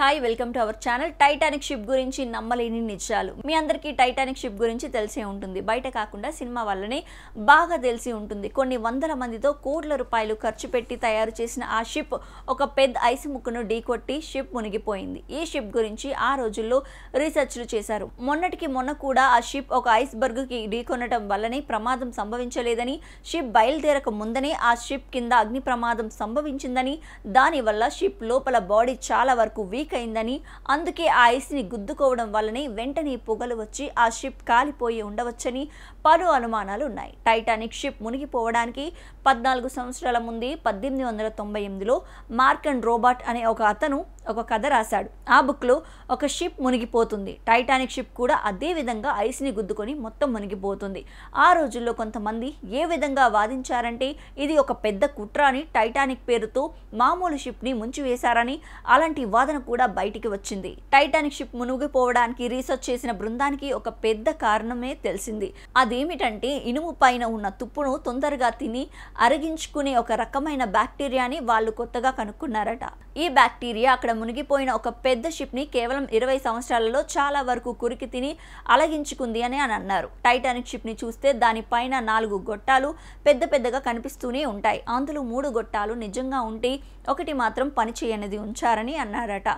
hi welcome to our channel Titanic ship గురించి నమ్మలేని నిజాలు మీ అందరికీ టైటానిక్ షిప్ గురించి తెలిసే ఉంటుంది బయట కాకుండా సినిమా వల్లనే బాగా తెలిసి ఉంటుంది కొన్ని వందల మందితో కోట్ల రూపాయలు ఖర్చు పెట్టి తయారు చేసిన ఆ షిప్ ఒక పెద్ద ఐస్ ముక్కును ఢీకొట్టి షిప్ మునిగిపోయింది ఈ షిప్ గురించి ఆ రోజుల్లో రీసెర్చ్లు చేశారు మొన్నటికి మొన్న కూడా ఆ షిప్ ఒక ఐస్ బర్గ్కి ఢీకొనడం వల్లనే ప్రమాదం సంభవించలేదని షిప్ బయలుదేరక ముందనే ఆ షిప్ కింద అగ్ని ప్రమాదం సంభవించిందని దానివల్ల షిప్ లోపల బాడీ చాలా వరకు వీక్ లీక్ అయిందని అందుకే ఆ ఐస్ని గుద్దుకోవడం వల్లనే వెంటనే పొగలు వచ్చి ఆ షిప్ కాలిపోయి ఉండవచ్చని పలు అనుమానాలు ఉన్నాయి టైటానిక్ షిప్ మునిగిపోవడానికి పద్నాలుగు సంవత్సరాల ముందే పద్దెనిమిది వందల తొంభై ఎనిమిదిలో మార్క్ అండ్ రోబర్ట్ అనే ఒక అతను ఒక కథ రాశాడు ఆ బుక్లో ఒక షిప్ మునిగిపోతుంది టైటానిక్ షిప్ కూడా అదే విధంగా ఐస్ని గుద్దుకొని మొత్తం మునిగిపోతుంది ఆ రోజుల్లో కొంతమంది ఏ విధంగా వాదించారంటే ఇది ఒక పెద్ద కుట్ర అని టైటానిక్ పేరుతో మామూలు షిప్ని ముంచివేశారని అలాంటి వాదన కూడా బయటికి వచ్చింది టైటానిక్ షిప్ మునిగిపోవడానికి రీసెర్చ్ చేసిన బృందానికి ఒక పెద్ద కారణమే తెలిసింది అదేమిటంటే ఇనుము పైన ఉన్న తుప్పును తొందరగా తిని అరిగించుకునే ఒక రకమైన బ్యాక్టీరియాని వాళ్ళు కొత్తగా కనుక్కున్నారట ఈ బ్యాక్టీరియా అక్కడ అక్కడ మునిగిపోయిన ఒక పెద్ద షిప్ని కేవలం ఇరవై సంవత్సరాలలో చాలా వరకు కురికి తిని అలగించుకుంది అని అని అన్నారు టైటానిక్ షిప్ని చూస్తే దానిపైన నాలుగు గొట్టాలు పెద్ద పెద్దగా కనిపిస్తూనే ఉంటాయి అందులో మూడు గొట్టాలు నిజంగా ఉంటే ఒకటి మాత్రం పనిచేయనిది ఉంచారని అన్నారట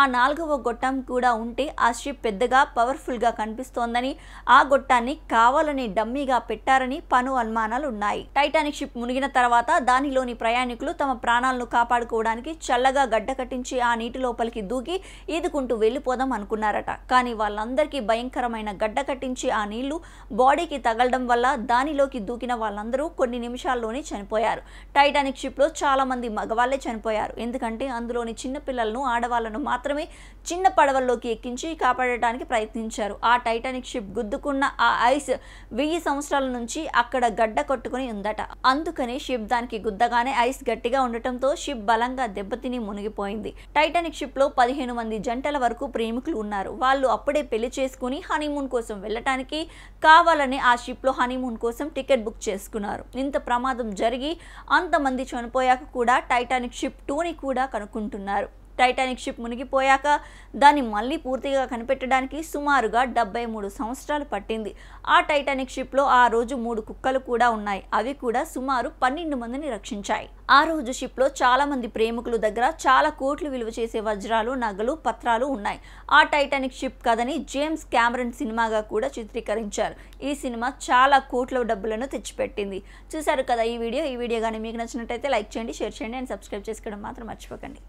ఆ నాలుగవ గొట్టం కూడా ఉంటే ఆ షిప్ పెద్దగా పవర్ఫుల్గా కనిపిస్తోందని ఆ గొట్టాన్ని కావాలని డమ్మీగా పెట్టారని పను అనుమానాలు ఉన్నాయి టైటానిక్ షిప్ మునిగిన తర్వాత దానిలోని ప్రయాణికులు తమ ప్రాణాలను కాపాడుకోవడానికి చల్లగా గడ్డ కట్టించి ఆ నీటి లోపలికి దూకి ఈదుకుంటూ వెళ్ళిపోదాం అనుకున్నారట కానీ వాళ్ళందరికీ భయంకరమైన గడ్డ కట్టించి ఆ నీళ్లు బాడీకి తగలడం వల్ల దానిలోకి దూకిన వాళ్ళందరూ కొన్ని నిమిషాల్లోనే చనిపోయారు టైటానిక్ షిప్లో చాలామంది మగవాళ్లే చనిపోయారు ఎందుకంటే అందులోని చిన్నపిల్లలను ఆడవాళ్లను మాత్రమే చిన్న పడవల్లోకి ఎక్కించి కాపాడటానికి ప్రయత్నించారు ఆ టైటానిక్ షిప్ గుద్దుకున్న ఆ ఐస్ వెయ్యి సంవత్సరాల నుంచి అక్కడ గడ్డ కొట్టుకుని ఉందట అందుకని షిప్ దానికి గుద్దగానే ఐస్ గట్టిగా ఉండటంతో షిప్ బలంగా దెబ్బతిని మునిగిపోయింది టైటానిక్ టైటానిక్ షిప్లో పదిహేను మంది జంటల వరకు ప్రేమికులు ఉన్నారు వాళ్ళు అప్పుడే పెళ్లి చేసుకుని హనీమూన్ కోసం వెళ్ళటానికి కావాలని ఆ షిప్లో హనీమూన్ కోసం టికెట్ బుక్ చేసుకున్నారు ఇంత ప్రమాదం జరిగి అంతమంది చనిపోయాక కూడా టైటానిక్ షిప్ టూని కూడా కనుక్కుంటున్నారు టైటానిక్ షిప్ మునిగిపోయాక దాన్ని మళ్ళీ పూర్తిగా కనిపెట్టడానికి సుమారుగా డెబ్బై మూడు సంవత్సరాలు పట్టింది ఆ టైటానిక్ షిప్లో ఆ రోజు మూడు కుక్కలు కూడా ఉన్నాయి అవి కూడా సుమారు పన్నెండు మందిని రక్షించాయి ఆ రోజు షిప్లో చాలామంది ప్రేమికుల దగ్గర చాలా కోట్లు విలువ చేసే వజ్రాలు నగలు పత్రాలు ఉన్నాయి ఆ టైటానిక్ షిప్ కథని జేమ్స్ క్యామరన్ సినిమాగా కూడా చిత్రీకరించారు ఈ సినిమా చాలా కోట్ల డబ్బులను తెచ్చిపెట్టింది చూశారు కదా ఈ వీడియో ఈ వీడియో కానీ మీకు నచ్చినట్టయితే లైక్ చేయండి షేర్ చేయండి అండ్ సబ్స్క్రైబ్ చేసుకోవడం మాత్రం మర్చిపోకండి